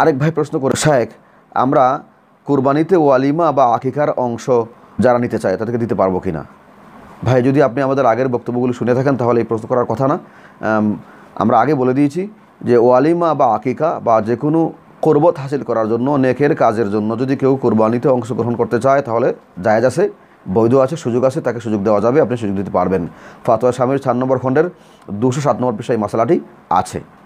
আরেক ভাই প্রশ্ন করে শায়েক আমরা কুরবানিতে ওয়ালিমা বা আকিকার অংশ যারা নিতে চায় তাদেরকে দিতে পারবো কি না ভাই যদি আপনি আমাদের আগের বক্তব্যগুলো শুনে থাকেন তাহলে এই প্রশ্ন করার কথা না আমরা আগে বলে দিয়েছি যে ওয়ালিমা বা আকিকা বা যে কোনো কোরবত হাসিল করার জন্য নেকের কাজের জন্য যদি কেউ কোরবানিতে অংশগ্রহণ করতে চায় তাহলে জায়জ আছে বৈধ আছে সুযোগ আছে তাকে সুযোগ দেওয়া যাবে আপনি সুযোগ দিতে পারবেন ফাতোয়া স্বামীর চার নম্বর খণ্ডের দুশো সাত নম্বর পেশায় মশলাটি আছে